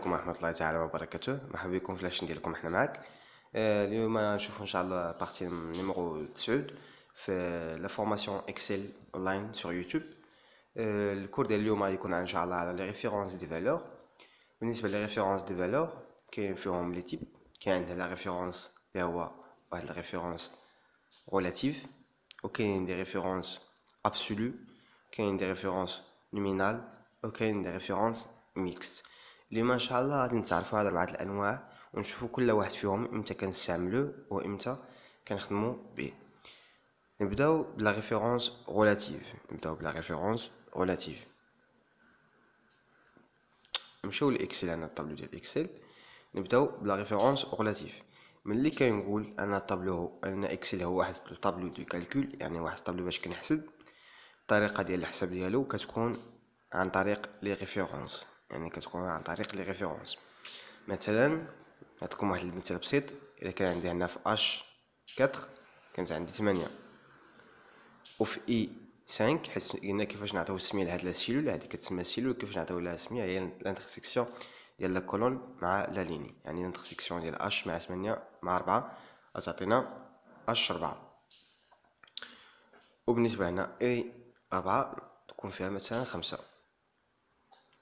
عليكم ورحمه الله تعالى وبركاته مرحبا بكم في لاشين ديالكم احنا معاك آه، اليوم نشوفوا ان شاء الله بارتي نيميرو 9 في لا فورماسيون اكسل اونلاين سور يوتيوب الكور ديال اليوم غيكون ان شاء الله على لي ريفيرونس دي فالور بالنسبه لي ريفيرونس دي فالور كاين فيهم لي تيب كاين عندنا لا ريفيرونس اللي هو واحد لا الريفيرونس ريلاتيف وكاين دي ريفيرونس ابسولو كاين دي ريفيرونس نومينال وكاين دي ريفيرونس ميكست اللي ما شاء الله غادي نتعرفوا على اربعه الانواع ونشوفوا كل واحد فيهم امتى كنستعملوه وامتى كنخدموا به نبداو بلا ريفيرونس رولاتيف نبداو بلا ريفيرونس رولاتيف نمشيو لاكسل انا الطابلو ديال اكسل نبداو بلا ريفيرونس رولاتيف ملي كنقول انا الطابلو ان اكسل هو واحد الطابلو دو كالكول يعني واحد الطابلو باش كنحسب الطريقه ديال الحساب ديالو كتكون عن طريق لي ريفيرونس يعني كتكون عن طريق لي ريفيرونس مثلا نعطيكم واحد المثال بسيط الا كان عندي هنا في اش 4 كانت عندي 8 وفي اي 5 حيت قلنا كيفاش نعطيو السميه لهاد السيلول هادي كتسمى سيلول كيفاش نعطيو لها السميه هي الانترسيكسيون ديال لا كولون مع لا ليني يعني الانترسيكسيون ديال اش مع 8 مع 4 غتعطينا اش 4 وبالنسبه هنا اي 4 تكون فيها مثلا 5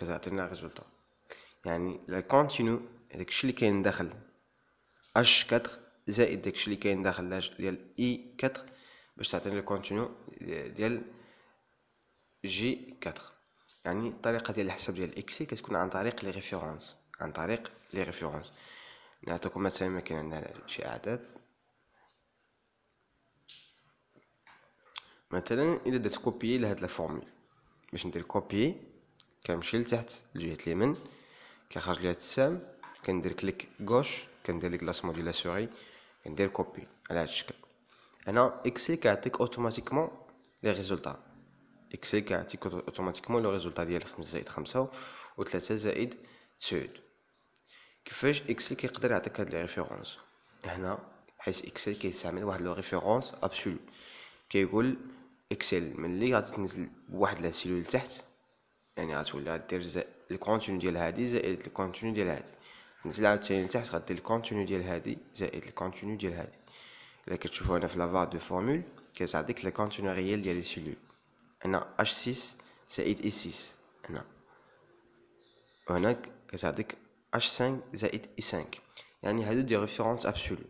كتعطينا تعطينا ريزولتا يعني لا كونتينو داكشي اللي كاين داخل اش 4 زائد داكشي اللي كاين داخل لاج ديال اي 4 باش تعطينا الكونتينو ديال جي 4 يعني الطريقه ديال الحساب ديال اكس كتكون عن طريق لي ريفيرونس عن طريق لي يعني ريفيرونس نعطيكم مثلا ما كاين عندنا شي اعداد مثلا الا درت كوبيي لهاد لا فورمول باش ندير كوبيي كنمشي لتحت لجهة اليمين كيخرج لي هاد كندير كليك غوش كندير لي كلاسمون ديال لا سوري كندير كوبي على هاد الشكل هنا اكسل كيعطيك اوتوماتيكمون لي ريزولطا اكسل كيعطيك اوتوماتيكمون لو ريزولطا ديال 5 زائد 5 و 3 زائد 9 كيفاش اكسل كيقدر يعطيك هاد لي ريفيرونس هنا حيت اكسل كيستعمل واحد لو ريفيرونس ابسولو كيقول اكسل ملي غادي تنزل بواحد لا سيلول تحت يعني غتولي غدير زائد الكونتينو ديال هادي زائد الكونتينو ديال هادي نزل عاوتاني لتحت غدير الكونتينو ديال هادي زائد الكونتينو ديال هادي الا كتشوفو هنا في لافار دو فورمول كتعطيك لا كونتينو ريال ديال لي سيلول هنا اش 6 زائد اي 6 هنا وهنا كتعطيك اش 5 زائد اي 5 يعني هادو دي ريفيرونس ابسولو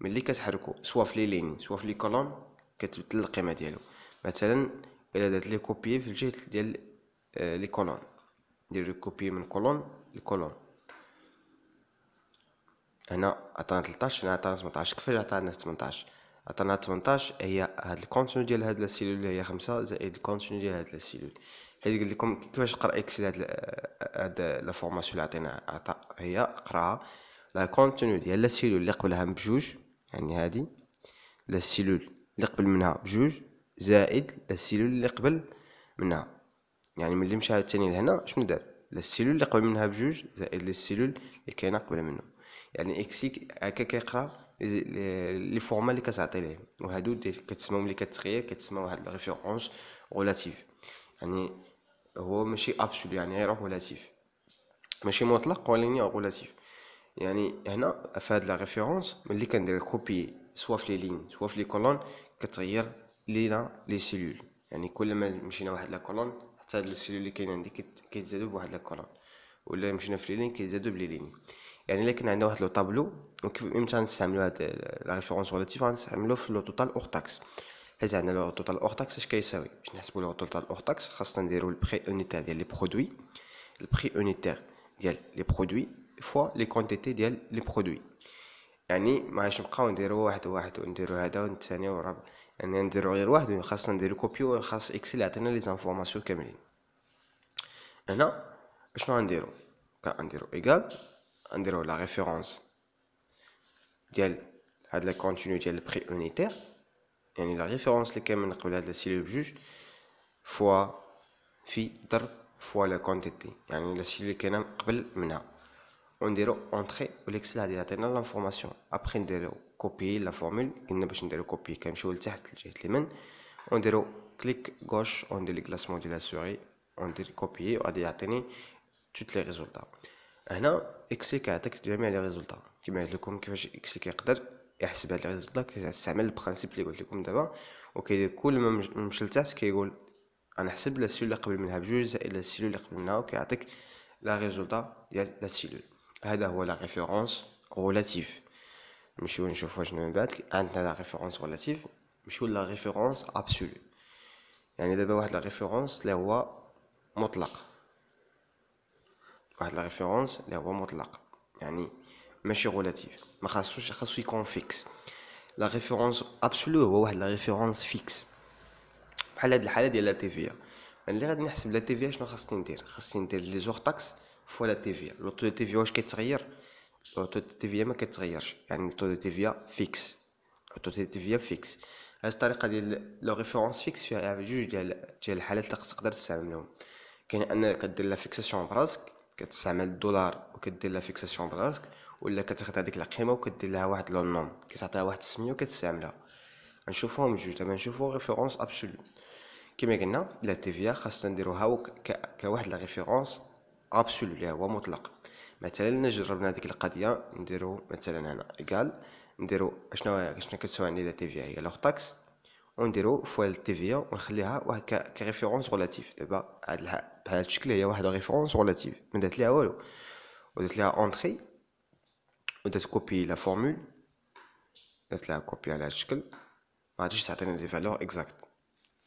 ملي كتحركو سوا في لي ليني سوا في لي كولوم كتبدل القيمه ديالو مثلا الا درت لي كوبي في الجهه ديال آه، لكولون ندير كوبي من كولون لكولون هنا عطانا 13 هنا عطانا 18 كيفاش عطانا 18 عطانا 18 هي هاد الكونتينو ديال هاد السيلول هي 5 زائد الكونتينو ديال هاد السيلول حيت قلت لكم كيفاش نقرا اكس هاد هاد لا فورماسيون اللي عطينا عطا هي قراها لا كونتينو ديال لا سيلول اللي قبلها بجوج يعني هادي لا سيلول اللي قبل منها بجوج زائد لا سيلول اللي قبل منها يعني ملي مشى الثاني لهنا شنو دار السيلول اللي قبل منها بجوج زائد السيلول اللي كاينه قبل منه يعني اكسيك هكا كيقرا لي فورما اللي كتعطي ليه وهادو كتسموهم اللي كتغير كتسمى واحد ريفيرونس غولاتيف يعني هو ماشي ابسول يعني غير غولاتيف ماشي مطلق ولكن غولاتيف يعني هنا في هاد لا ريفيرونس ملي كندير كوبي سوا في لي لين سوا في لي كولون كتغير لينا لي سيلول يعني كل ما مشينا واحد لا كولون حتى هاد السيلول اللي كاين عندي كيتزادو بواحد الكولون ولا مشينا في لي لين كيتزادو بلي لين يعني الا كان عندنا واحد لو طابلو وكيف امتى غنستعملو هاد لا ريفيرونس ريلاتيف غنستعملو في لو توتال اور تاكس حيت عندنا لو توتال اور تاكس اش كيساوي باش نحسبو لو توتال اور تاكس خاصنا نديرو البري اونيتير ديال لي برودوي البري اونيتير ديال لي برودوي فوا لي كونتيتي ديال لي برودوي يعني ما غاديش نبقاو نديرو واحد واحد ونديرو هذا والثاني والرابع يعني نديرو غير واحد خاصنا نديرو كوبيو خاص اكسل يعطينا لي زانفورماسيون كاملين هنا شنو غنديرو كنديرو ايكال غنديرو لا ريفيرونس ديال هاد لا كونتينيو ديال البري اونيتير يعني لا ريفيرونس اللي كامل قبل هاد لا سيلول بجوج فوا في ضرب فوا لا كونتيتي يعني لا سيلول اللي كاينه قبل منها ونديرو اونتري والاكسل غادي يعطينا لانفورماسيون ابخي نديرو كوبي لا فورمول قلنا باش نديرو كوبي كنمشيو لتحت لجهه اليمين ونديرو كليك غوش وندير لي كلاسمون ديال السوري وندير كوبي وغادي يعطيني توت لي ريزولطا هنا اكسي كيعطيك جميع لي ريزولطا كما قلت لكم كيفاش اكسي كيقدر يحسب هاد لي ريزولطا كيستعمل البرانسيب اللي قلت لكم دابا وكيدير كل ما نمشي لتحت كيقول غنحسب لا سيلول اللي قبل منها بجوج زائد لا سيلول قبل منها وكيعطيك لا ريزولطا ديال لا سيلول هذا هو لا ريفيرونس رولاتيف نمشيو نشوفو شنو من بعد عندنا لا ريفيرونس رولاتيف نمشيو لا ريفيرونس ابسولو يعني دابا واحد لا ريفيرونس اللي هو مطلق واحد لا ريفيرونس اللي هو مطلق يعني ماشي رولاتيف ما خاصوش خاصو يكون فيكس لا ريفيرونس ابسولو هو واحد لا ريفيرونس فيكس بحال هاد الحاله ديال لا تيفيا يعني ملي غادي نحسب لا تيفيا شنو خاصني ندير خاصني ندير لي زور تاكس فوا لا تيفيا لو تي تيفيا واش كيتغير لو تي تيفيا ما كيتغيرش يعني تي تيفيا فيكس لو تي تيفيا فيكس هاد الطريقه ديال لو ريفيرونس فيكس فيها يعني جوج ديال ديال الحالات اللي تقدر تستعملهم كاين انك كدير لا فيكساسيون براسك كتستعمل الدولار وكدير لا فيكساسيون براسك ولا كتاخد هذيك القيمه وكدير لها واحد لو نوم كتعطيها واحد السميه وكتستعملها نشوفوهم جوج دابا نشوفو ريفيرونس ابسولو كما قلنا لا تيفيا خاصنا نديروها كواحد لا ريفيرونس ابسولو اللي هو مطلق مثلا جربنا هذيك القضيه نديرو مثلا هنا ايكال نديرو اشنو اشنو كتساوي عندي لا تيفيا هي لوغ تاكس ونديرو فوال تيفيا ونخليها واحد كريفيرونس غولاتيف دابا هاد بهذا الشكل هي واحد ريفيرونس غولاتيف ما درت ليها والو ودرت ليها اونتري ودرت كوبي لا فورمول درت لها كوبي على هاد الشكل ما غاديش تعطينا دي فالور اكزاكت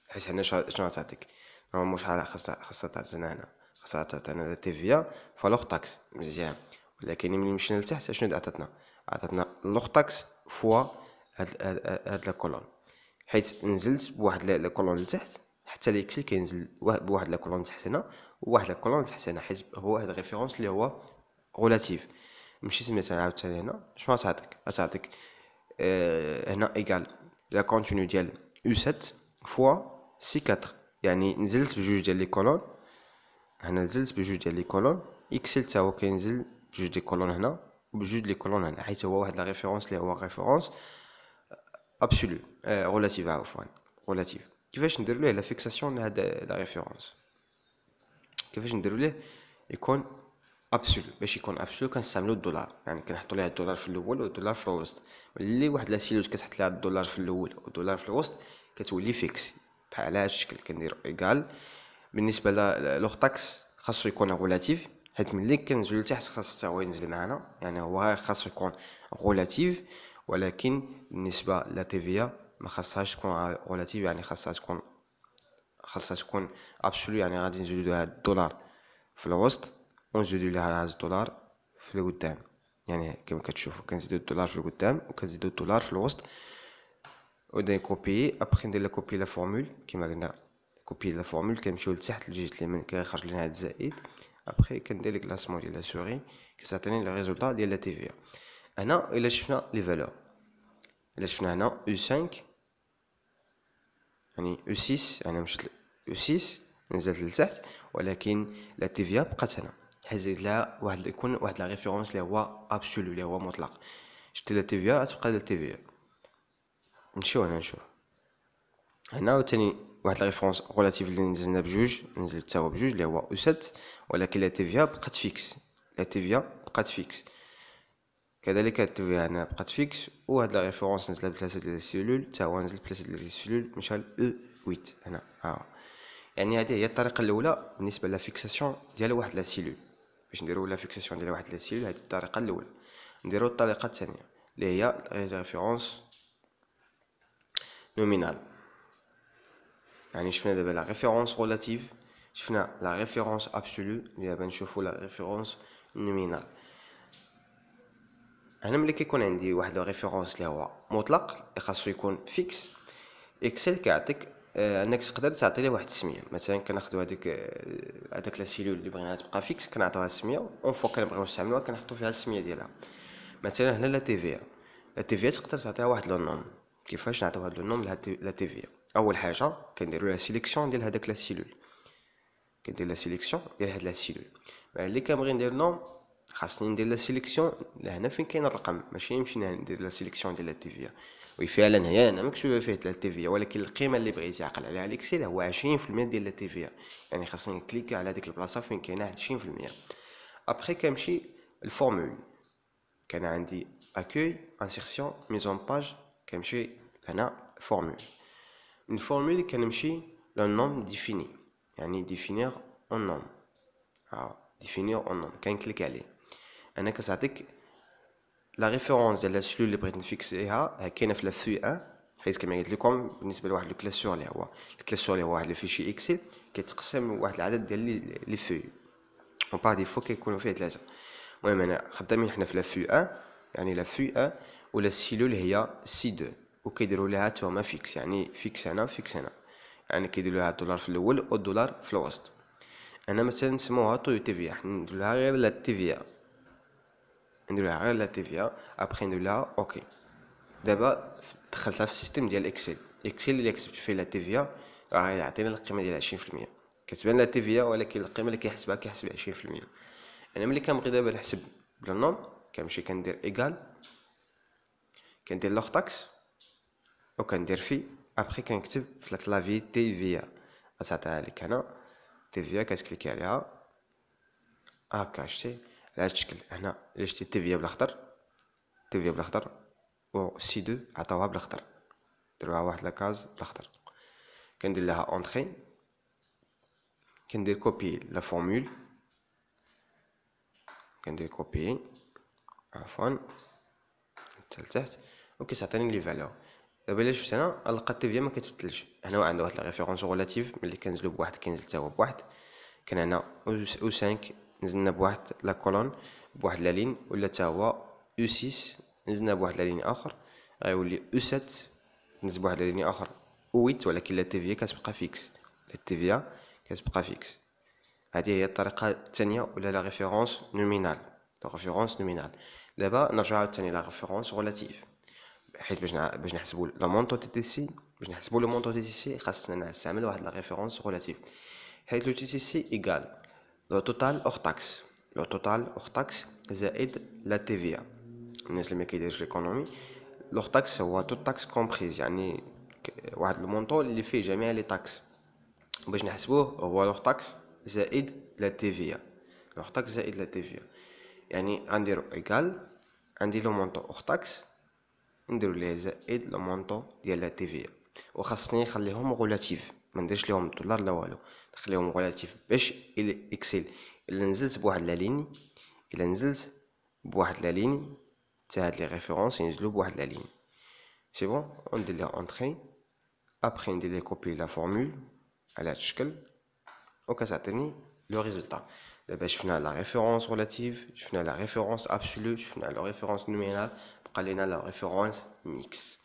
حيت هنا شنو غتعطيك نورمالمون شحال خاصها خاصها تعطينا هنا خاصها تعطينا تيفيا فلوغ تاكس مزيان ولكن ملي مشينا لتحت اشنو عطاتنا عطاتنا لوغ تاكس فوا هاد هاد لا حيت نزلت بواحد الكولون لتحت حتى ليكسل كينزل بواحد الكولون تحت هنا وواحد الكولون تحت هنا حيت هو واحد الريفيرونس اللي هو غولاتيف مشيت مثلا عاوتاني هنا شنو غتعطيك غتعطيك أه هنا ايكال لا كونتينيو ديال او 7 فوا سي 4 يعني نزلت بجوج ديال لي كولون هنا نزلت بجوج ديال لي كولون اكسل حتى هو كينزل بجوج دي كولون هنا وبجوج لي كولون هنا حيت هو واحد لا ريفيرونس اللي هو ريفيرونس ابسولو آه عفوا ريلاتيف كيفاش ندير ليه لا فيكساسيون لهاد لا ريفيرونس كيفاش ندير ليه يكون ابسول باش يكون ابسول كنستعملو الدولار يعني كنحطو ليها الدولار في الاول والدولار في الوسط ملي واحد لا سيلوت كتحط ليها الدولار في الاول والدولار في الوسط كتولي فيكس بحال هاد الشكل كنديرو ايكال بالنسبه لوغ تاكس خاصو يكون غولاتيف حيت ملي كنزول لتحت خاص حتى هو ينزل معنا يعني هو خاصو يكون غولاتيف ولكن بالنسبه لاتيفيا ما خاصهاش تكون غولاتيف يعني خاصها تكون خاصها تكون ابسولو يعني غادي نزيدو لها الدولار في الوسط ونزيدو لها هاد الدولار في القدام يعني كما كتشوفوا كنزيدو الدولار في القدام وكنزيدو الدولار في الوسط ودي كوبي ابخي ندير لا كوبي لا فورمول كما قلنا كوبي لا فورمول كنمشيو لتحت لجهه اليمين كيخرج لنا هاد الزائد ابخي كندير لك لاسمون ديال لا سوري كتعطيني لو ريزولطا ديال لا في هنا الا شفنا لي فالور الا شفنا هنا او 5 يعني او 6 انا مشيت او 6 نزلت لتحت ولكن لا في بقات هنا حيت لها واحد يكون واحد لا ريفيرونس اللي هو ابسولو اللي هو مطلق شتي لا في غتبقى لا في نمشيو هنا نشوف هنا عاوتاني واحد لا ريفرنس ريلاتيف اللي نزلنا بجوج نزل حتى هو بجوج اللي هو او سات ولكن لا تيفيا بقات فيكس لا تيفيا بقات فيكس كذلك التوية هنا بقات فيكس وهاد لا ريفرنس نزل بثلاثة ديال السيلول حتى هو نزل بثلاثة ديال السيلول مشى ل او 8 هنا ها يعني هذه هي الطريقة الأولى بالنسبة لا فيكساسيون ديال واحد لا سيلول باش نديرو لا فيكساسيون ديال واحد لا سيلول هذه الطريقة الأولى نديرو الطريقة الثانية اللي هي ريفيرونس نومينال يعني شفنا دابا لا ريفيرونس رولاتيف شفنا لا ريفيرونس ابسولو دابا نشوفو لا ريفيرونس نومينال هنا ملي كيكون عندي واحد لو ريفيرونس اللي هو مطلق لي خاصو يكون فيكس اكسل كيعطيك آه، انك تقدر تعطي ليه واحد السميه مثلا كناخذو هذيك هذاك آه، لا سيلول اللي بغيناها تبقى فيكس كنعطيوها السميه اون فوا كنبغيو نستعملوها كنحطو فيها السميه ديالها مثلا هنا لا في لا في تقدر تعطيها واحد لو نوم كيفاش نعطيو هاد لو نوم لا تي في اول حاجه كنديروا لها سيليكسيون ديال هذاك لا سيلول كندير لا سيليكسيون ديال هاد لا سيلول ملي كنبغي ندير نوم خاصني ندير لا سيليكسيون لهنا فين كاين الرقم ماشي نمشي ندير لا سيليكسيون ديال لا في وي فعلا هي انا مكتوبه فيه في ولكن القيمه اللي بغيت يعقل عليها الاكسيل هو 20% ديال لا في يعني خاصني نكليك على ديك البلاصه فين كاينه 20% ابخي كنمشي الفورمول كان عندي اكوي انسيرسيون ميزون باج كنمشي هنا فورمول une كنمشي للنوم ديفيني يعني ديفينير اون نوم اه ديفينير اون نوم كنكليك عليه انا كتعطيك لا ريفيرونس ديال السلول اللي بغيت نفيكسيها كاينه في لا فوي 1 حيت كما قلت لكم بالنسبه لواحد الكلاسور اللي هو الكلاسور اللي هو واحد الفيشي اكسل كيتقسم واحد العدد ديال لي في و باغ ديفو كيكونوا فيه ثلاثه المهم انا خدامين حنا في لا فوي 1 يعني لا فوي 1 ولا السيلو هي سي 2 وكيديروا ليها توما فيكس يعني فيكس هنا فيكس هنا يعني كيديروا ليها الدولار في الاول والدولار في الوسط انا مثلا نسموها تي في حنا نديرو لها غير لا في نديرو لها غير لا في ابخي نديرو لها اوكي دابا دخلتها في السيستم ديال اكسل اكسل اللي كتبت فيه لا في راه يعطينا القيمه ديال 20% كتبان لا في ولكن القيمه اللي كيحسبها كيحسب 20% انا ملي كنبغي دابا نحسب بلا نوم كنمشي كندير ايكال كندير لوغ تاكس وكندير في ابخي كنكتب في الكلافي تي فيا غتعطيها لك هنا تي فيا كتكليكي عليها هاكا شتي على هاد الشكل هنا الا شتي تي فيا بالاخضر تي فيا بالاخضر و سي دو عطاوها بالاخضر دروها واحد لاكاز بالاخضر كندير لها اونتري كندير كوبي لا فورمول كندير كوبي عفوا حتى لتحت وكيعطيني لي فالور دابا الا شفت هنا القطيف ديالها ما كتبدلش هنا هو عنده واحد الريفيرونس غولاتيف ملي كنزلو بواحد كينزل حتى هو بواحد كان هنا او 5 نزلنا بواحد لا كولون بواحد لا لين ولا حتى هو او 6 نزلنا بواحد لا لين اخر غيولي او 7 نزل بواحد لا لين اخر او 8 ولكن لا تيفيا كتبقى فيكس لا تيفيا كتبقى فيكس هذه هي الطريقه الثانيه ولا لا ريفيرونس نومينال لا ريفيرونس نومينال دابا نرجعو عاوتاني لا ريفيرونس غولاتيف حيت باش باش نحسبوا لا مونطو تي تي سي باش نحسبوا لو مونطو تي تي سي خاصنا نستعمل واحد لا ريفيرونس ريلاتيف حيت لو تي تي سي ايكال لو توتال اور تاكس لو توتال اور تاكس زائد لا تي في ا إيه. الناس اللي ما كيديرش ليكونومي لو تاكس هو تو تاكس كومبريز يعني واحد المونطو اللي فيه جميع لي تاكس باش نحسبوه هو لو تاكس زائد لا تي في ا إيه. لو تاكس زائد لا تي في ا إيه. يعني غنديرو ايكال عندي لو مونطو اور تاكس نديرو ليه زائد لو مونطون ديال لا تيفيا وخاصني نخليهم غولاتيف ما نديرش ليهم دولار لا والو نخليهم غولاتيف باش اكسل الا نزلت بواحد لا ليني الا نزلت بواحد لا ليني حتى هاد لي ريفيرونس ينزلو بواحد لا ليني سي بون وندير ليها اونتري ابخي ندير لي كوبي لا فورمول على هاد الشكل وكتعطيني لو ريزولطا دابا شفنا لا ريفيرونس غولاتيف شفنا لا ريفيرونس ابسولو شفنا لا ريفيرونس نومينال تبقى لا ريفيرونس ميكس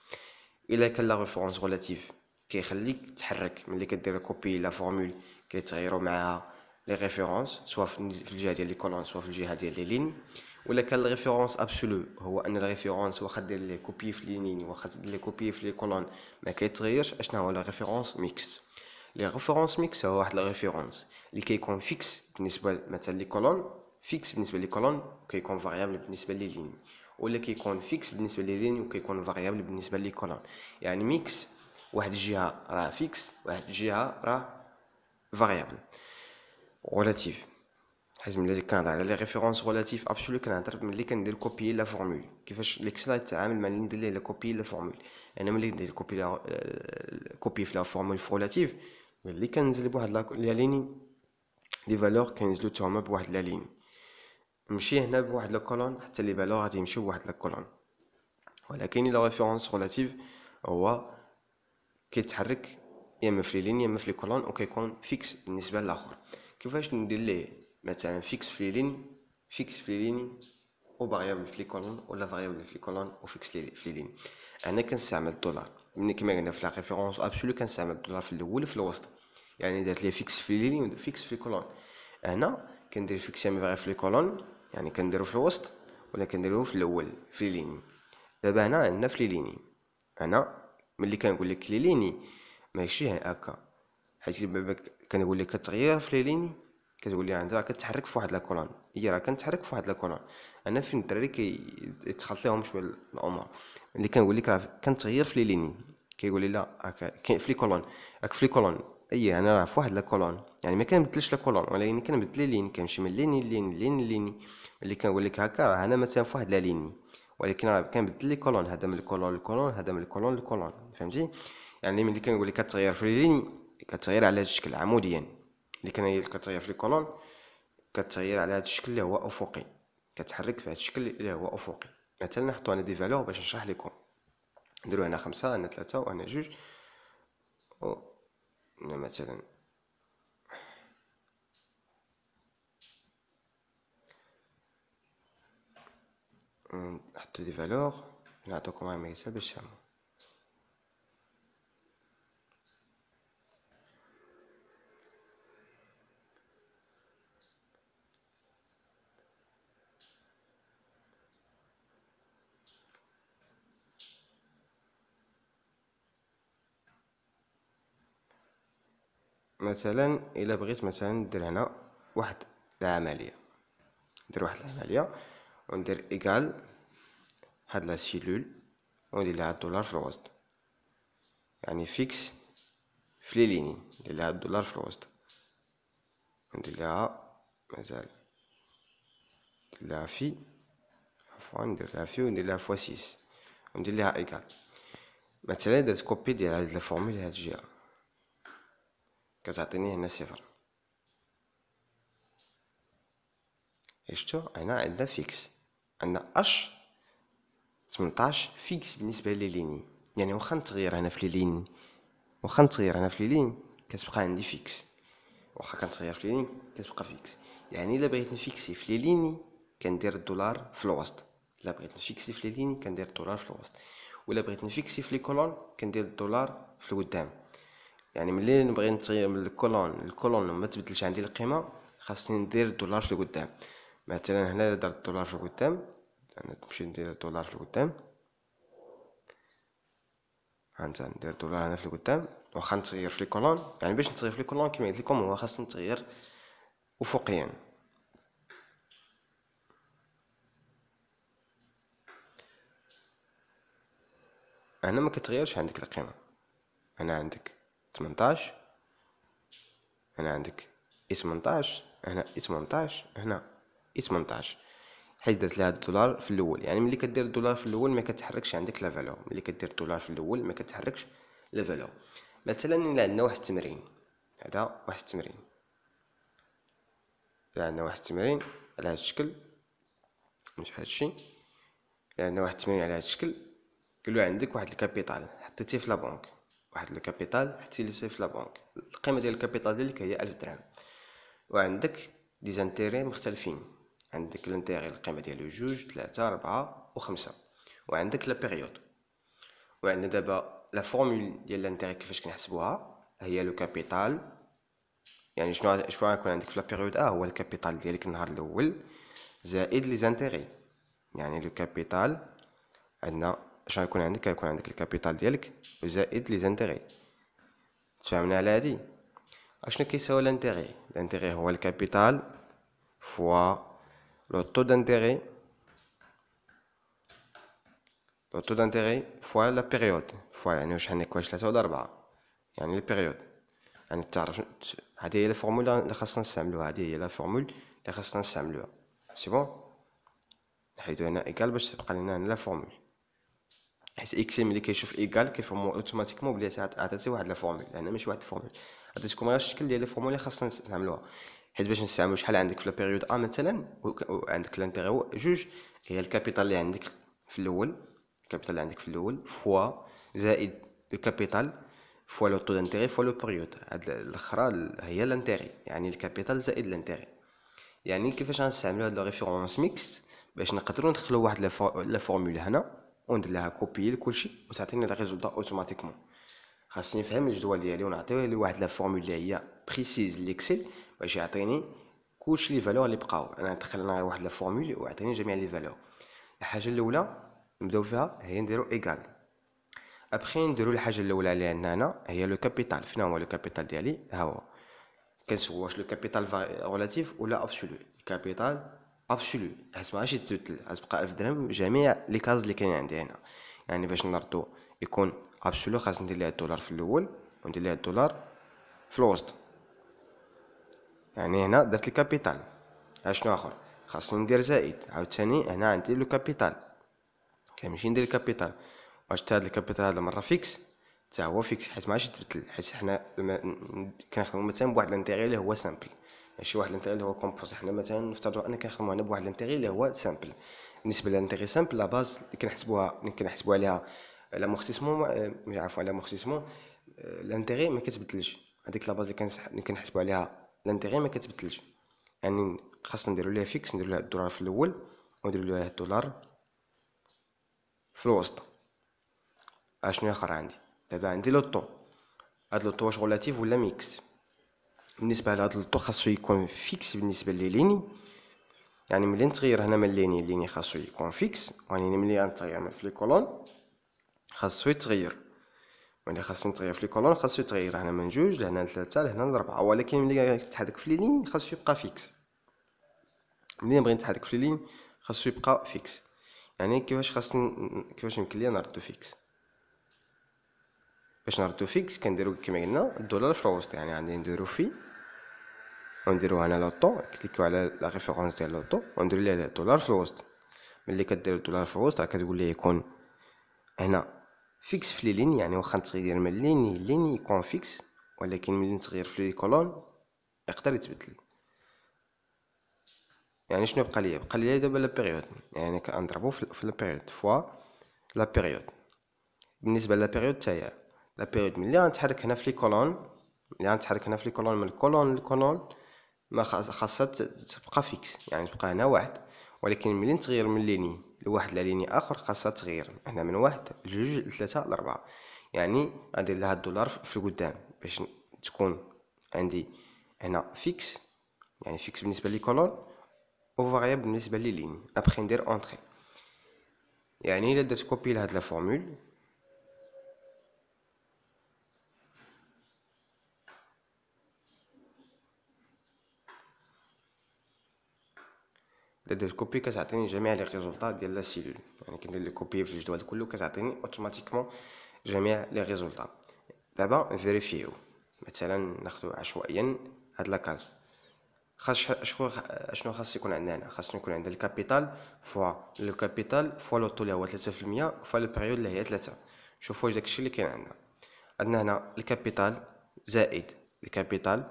الا كان لا ريفيرونس ريلاتيف كيخليك تحرك ملي كدير كوبي لا فورمول كيتغيروا معاها لي ريفيرونس سواء في الجهه ديال لي كولون سواء في الجهه ديال لي لين ولا كان الريفيرونس ابسولو هو ان الريفيرونس واخا دير لي كوبي في لينين واخا دير لي كوبي في لي كولون ما كيتغيرش اشنا هو لا ريفيرونس ميكس لي ريفيرونس ميكس هو واحد لا ريفيرونس اللي كيكون فيكس بالنسبه مثلا لي كولون فيكس بالنسبه لي كولون وكيكون فاريابل بالنسبه لي لين ولا كيكون فيكس بالنسبه للين وكيكون فاريابل بالنسبه لي كولون يعني ميكس واحد الجهه راه فيكس واحد الجهه راه فاريابل ريلاتيف حيت ملي كنهضر على لي ريفيرونس ريلاتيف ابسولو كنهضر ملي كندير كوبي لا فورمول كيفاش ليكسلا يتعامل مع ندير ليه لا كوبي لا فورمول انا ملي ندير كوبي لا كوبي آه، في لا فورمول في ريلاتيف ملي كنزل بواحد لا ليني لي فالور كينزلو تاهما بواحد لا ليني نمشي هنا بواحد لو كولون حتى لي فالور غادي يمشيو بواحد لو كولون ولكن لا ريفيرونس ريلاتيف هو كيتحرك يا اما في لين يا اما في كولون وكيكون فيكس بالنسبه للاخر كيفاش ندير ليه مثلا فيكس في لين فيكس في لين فاريابل في كولون ولا فاريابل في كولون وفيكس في لين انا كنستعمل الدولار ملي كما قلنا في لا ريفيرونس ابسولو كنستعمل الدولار في الاول وفي الوسط يعني درت ليه فيكس في لين وفيكس في كولون هنا كندير فيكس يا اما في لي كولون يعني كنديرو في الوسط ولا كنديرو في الاول في لي ليني دابا هنا عندنا في لي ليني انا ملي كنقول لك لي ليني ماشي هكا حيت بابا كنقول لك التغيير في لي ليني كتقول لي عندها راه كتحرك في واحد كولون هي راه كنتحرك في واحد كولون انا فين الدراري كيتخلط لهم شويه الامور ملي كنقول لك راه كنتغير في لي ليني كيقول لي لا في لي كولون راك في لي كولون اي انا يعني راه فواحد واحد لا كولون يعني ما كنبدلش لا كولون ولكن كنبدل لين كنمشي من لين لين لين لين ملي كنقول لك هكا راه انا مثلا فواحد لا لين ولكن راه كنبدل لي كولون هذا من الكولون للكولون هذا من الكولون للكولون فهمتي يعني ملي كنقول لك كتغير في لين كتغير على هذا الشكل عموديا ملي كان كتغير في الكولون كتغير على هذا الشكل اللي هو افقي كتحرك في هذا الشكل اللي هو افقي مثلا نحطو انا دي فالور باش نشرح لكم نديرو هنا خمسة هنا ثلاثة وهنا جوج هنا مثلا نحطو دي فالور نعطيكم غير مثال باش تفهمو مثلا الا بغيت مثلا ندير هنا واحد العمليه ندير واحد العمليه وندير ايكال هاد لا سيلول وندير لها الدولار في الوسط يعني فيكس في لي ليني ندير لها الدولار في الوسط ندير لها مازال ندير لها في عفوا ندير لها في وندير لها فوا سيس وندير لها ايكال مثلا درت كوبي ديال هاد فورمول لهاد الجهه كتعطيني هنا صفر شفتو هنا عندنا فيكس عندنا اش 18 فيكس بالنسبه لليني يعني واخا نتغير هنا في ليني واخا نتغير هنا في ليني كتبقى عندي فيكس واخا كنتغير في ليني كتبقى فيكس يعني الا بغيت نفيكسي في ليني كندير الدولار في الوسط الا بغيت نفيكسي في ليني كندير الدولار في الوسط ولا بغيت نفيكسي في لي كولون كندير الدولار في القدام يعني ملي نبغي نتغير من الكولون الكولون ما تبدلش عندي القيمه خاصني ندير الدولار في القدام مثلا هنا درت الدولار في القدام انا نمشي ندير الدولار في القدام هانتا ندير الدولار هنا في القدام واخا نتغير في الكولون يعني باش نتغير في الكولون كما قلت لكم هو خاصني نتغير افقيا هنا ما كتغيرش عندك القيمه هنا عندك تمنطاش هنا عندك اي تمنطاش هنا اي تمنطاش هنا اي تمنطاش درت لها الدولار في الاول يعني ملي كدير الدولار في الاول ما كتحركش عندك لا فالو ملي كدير الدولار في الاول ما كتحركش لا فالو مثلا الا عندنا واحد التمرين هذا واحد التمرين الا عندنا واحد التمرين على هذا الشكل مش هذا الشيء الا عندنا واحد التمرين على هذا الشكل قالوا عندك واحد الكابيتال حطيتيه في لا بنك واحد الكابيتال حتى يلجي في لابنك القيمه ديال الكابيتال ديالك هي 1000 درهم وعندك دي زانتيري مختلفين عندك الانتيغي القيمه ديالو جوج ثلاثة اربعه وخمسة وعندك لا بيريود وعندنا دابا لا فورمول ديال الانتيغي كيفاش كنحسبوها هي لو كابيتال يعني شنو شنو غيكون عندك في لا بيريود اه هو الكابيتال ديالك النهار الاول زائد لي زانتيري يعني لو كابيتال عندنا اش غيكون عندك غيكون عندك الكابيتال ديالك زائد لي زانتيغي تفهمنا على هادي اشنو كيساوي لانتيغي لانتيغي هو الكابيتال فوا لو طو دانتيغي لو طو دانتيغي فوا لا بيريود فوا يعني واش حنا كواش ثلاثة ولا أربعة يعني بيريود يعني تعرف هادي هي الفورمولا اللي خاصنا نستعملوها هادي هي لا فورمول اللي خاصنا نستعملوها سي بون نحيدو هنا ايكال باش تبقى لنا هنا لا فورمول حيت اكس ملي كيشوف ايكال كيفهمو اوتوماتيكمون بلي عطاتي واحد لا فورمول هنا يعني ماشي واحد الفورمول عطيتكم غير الشكل ديال الفورمول اللي خاصنا نستعملوها حيت باش نستعملو شحال عندك في لابيريود ا مثلا وعندك لانتيغ جوج هي الكابيتال اللي عندك في الاول الكابيتال اللي عندك في الاول فوا زائد الكابيتال فوا لو طو دانتيغي فوا لو بيريود هاد الاخرى هي لانتيغي يعني الكابيتال زائد لانتيغي يعني كيفاش غنستعملو هاد لو ريفيرونس ميكس باش نقدرو ندخلو واحد لا فورمول هنا وندير لها كوبي لكلشي وتعطيني لي ريزولطا اوتوماتيكمون خاصني نفهم الجدول ديالي ونعطيه لواحد لا فورمول اللي هي بريسيز ليكسل باش يعطيني كلشي لي فالور اللي بقاو انا ندخل انا واحد لا فورمول ويعطيني جميع لي فالور الحاجه الاولى نبداو فيها هي نديرو ايكال ابخي نديرو الحاجه الاولى اللي عندنا هنا هي لو كابيتال فين هو لو كابيتال ديالي ها هو كنسوا واش لو كابيتال ريلاتيف ولا ابسولو كابيتال ابسولو ماغاش يتبدل غتبقى 1000 درهم جميع لي كاز اللي كاين عندي هنا يعني باش نردو يكون ابسولو خاص ندير ليها الدولار في الاول وندير ليها الدولار في الوسط يعني هنا درت الكابيتال اشنو اخر خاصني ندير زائد عاوتاني هنا عندي لو كابيتال كنمشي ندير الكابيتال واش تاع هاد الكابيتال هاد المره فيكس تا هو فيكس حيت ماغاش تبدل حيت حنا كنخدمو مثلا بواحد الانتيغي اللي هو سامبل ماشي واحد لانتيغي اللي هو كومبوز حنا مثلا نفترضوا ان كنخدموا هنا بواحد لانتيغي اللي هو سامبل بالنسبه للانتيغي سامبل لا باز اللي كنحسبوها اللي كنحسبوا عليها لا مورتيسمون اه، عفوا على مورتيسمون اه، الانتيغي ما كتبدلش هذيك لا باز اللي كنحسبوا عليها لانتيغي ما كتبدلش يعني خاصنا نديرو ليها فيكس نديرو لها الدولار في الاول ونديرو لها الدولار في الوسط اشنو اخر عندي دابا عندي لو طون هاد لو طون واش غولاتيف ولا ميكس بالنسبه لهاد لوطو خاصو يكون فيكس بالنسبه لليني يعني ملي نتغير هنا من ليني ليني خاصو يكون فيكس واني يعني ملي نتغير من في لي كولون خاصو يتغير ملي خاصني نتغير في لي كولون خاصو يتغير هنا من جوج لهنا لثلاثه لهنا لربعه ولكن ملي كتحرك في ليني خاصو يبقى فيكس ملي نبغي نتحرك في ليني خاصو يبقى فيكس يعني كيفاش خاصني كيفاش يمكن ليا نردو فيكس باش نردو فيكس كنديرو كما قلنا الدولار في الوسط يعني غادي نديرو في ونديرو هنا لوطو كليكيو على لا ريفيرونس ديال لوطو وندير ليها دولار في الوسط ملي كدير الدولار في الوسط راه كتقول ليه يكون هنا فيكس في لي لين يعني واخا نتغير من لين لين يكون فيكس ولكن ملي نتغير في لي كولون يقدر يتبدل يعني شنو بقى ليا بقى ليا دابا لا بيريود يعني كنضربو في لا بيريود فوا لا بيريود بالنسبه لا بيريود تاعي لا بيريود ملي غنتحرك هنا في لي كولون ملي غنتحرك هنا في لي كولون من كولون لكولون ما خاصها تبقى فيكس يعني تبقى هنا واحد ولكن ملي تغير من ليني لواحد لا ليني اخر خاصها تغير هنا من واحد لجوج لثلاثة لأربعة يعني غندير لها الدولار في القدام باش تكون عندي هنا فيكس يعني فيكس بالنسبه لي كولون او فاريابل بالنسبه لي ليني ابخي ندير اونتري يعني الا درت كوبي لهاد لا فورمول دير كوبي كتعطيني جميع لي ريزولطا ديال لا سيلول يعني كندير لي كوبي في الجدول كله كتعطيني اوتوماتيكمون جميع لي ريزولطا دابا نفيريفيو مثلا ناخذ عشوائيا هاد لاكاز خاص شكون شنو خاص يكون عندنا هنا خاص يكون عندنا الكابيتال فوا لو كابيتال فوا لوطو اللي هو 3% فوا بيريود اللي هي 3 شوفوا واش داكشي اللي كاين عندنا عندنا هنا الكابيتال زائد الكابيتال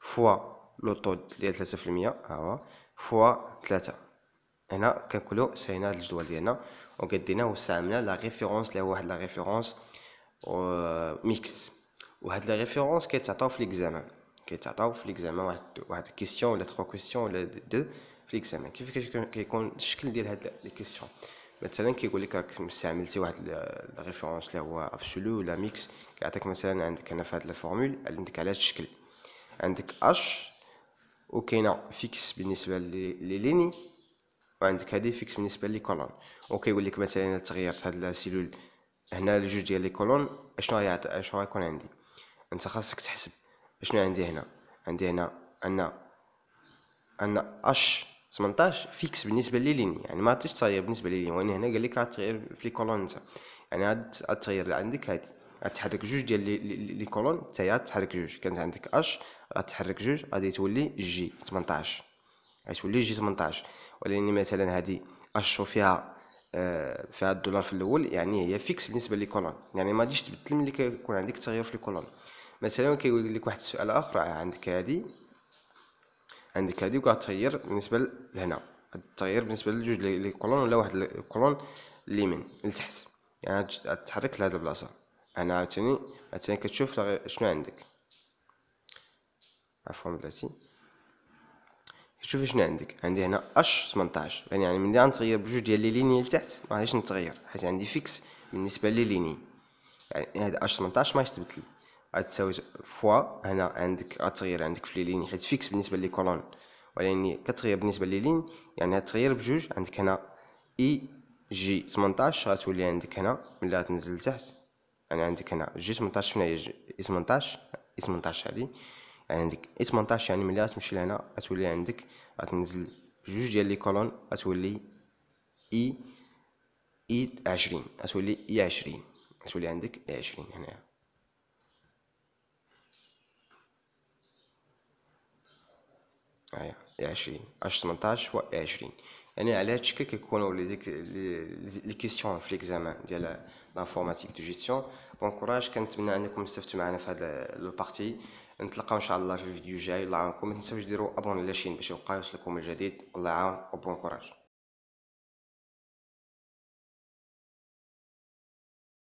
فوا لوطو اللي هي 3% ها هو فوا ثلاثة هنا كنقولو سينا هاد الجدول ديالنا وقدينا واستعملنا لا ريفيرونس اللي هو واحد لا ريفيرونس ميكس وهاد لا ريفيرونس كيتعطاو في ليكزامان كيتعطاو في ليكزامان واحد واحد كيستيون ولا تخوا كيستيون ولا دو في ليكزامان كيف كيكون الشكل ديال هاد لي كيستيون مثلا كيقول لك راك استعملتي واحد لا الريفيرونس اللي هو ابسولو ولا ميكس كيعطيك مثلا عندك هنا في هاد لا فورمول عندك على هاد الشكل عندك اش وكاينه نعم، فيكس بالنسبه لي ليني وعندك هذه فيكس بالنسبه لي كولون وكيقول لك مثلا تغيرت هاد السيلول هنا الجوج ديال لي كولون اشنو غيعطي اشنو غيكون عندي انت خاصك تحسب اشنو عندي هنا عندي هنا ان ان اش 18 فيكس بالنسبه لي ليني يعني ما عطيتش تغير بالنسبه لي ليني وانا هنا قال لك غتغير في لي كولون انت يعني غتغير عندك هذه غتحرك جوج ديال لي كولون حتى هي غتحرك جوج كانت عندك اش غتحرك جوج غادي تولي جي 18 غتولي جي 18 ولكن مثلا هادي اش فيها آه، فيها الدولار في الاول يعني هي فيكس بالنسبه لي كولون يعني ما غاديش تبدل ملي كيكون عندك تغير في كولون مثلا كيقول لك واحد السؤال اخر آه، عندك هادي عندك هادي وكتغير بالنسبه لهنا التغيير بالنسبه لجوج لي كولون ولا واحد الكولون اليمين لتحت يعني تحرك لهاد البلاصه انا عاوتاني عاوتاني كتشوف شنو عندك عفوا بلاتي كتشوف شنو عندك عندي هنا اش 18 يعني, يعني ملي غنتغير بجوج ديال لي ليني لتحت ما غاديش نتغير حيت عندي فيكس بالنسبه لي ليني يعني هاد اش 18 ما يتبدل غتساوي فوا هنا عندك غتغير عندك في لي ليني حيت فيكس بالنسبه لي كولون ولكن كتغير بالنسبه لي لين يعني غتغير بجوج عندك هنا اي جي 18 غتولي عندك هنا ملي غتنزل لتحت انا يعني عندك هنا جي 18 هنا جي 18 18 هادي يعني عندك 18 يعني ملي غتمشي لهنا غتولي عندك غتنزل جوج ديال لي كولون غتولي اي اي 20 غتولي اي 20 غتولي عندك اي 20 هنايا هيا اي 20 اش 18 و اي 20 يعني على هاد الشكل كيكونوا لي لي كيسيون في ليكزامان ديال لانفورماتيك دو جيستيون بون كوراج كنتمنى انكم استفدتوا معنا في هذا لو بارتي نتلقاو ان شاء الله في الفيديو الجاي الله يعاونكم ما تنساوش ديروا ابون لاشين باش يبقى يوصلكم الجديد الله يعاون وبون كوراج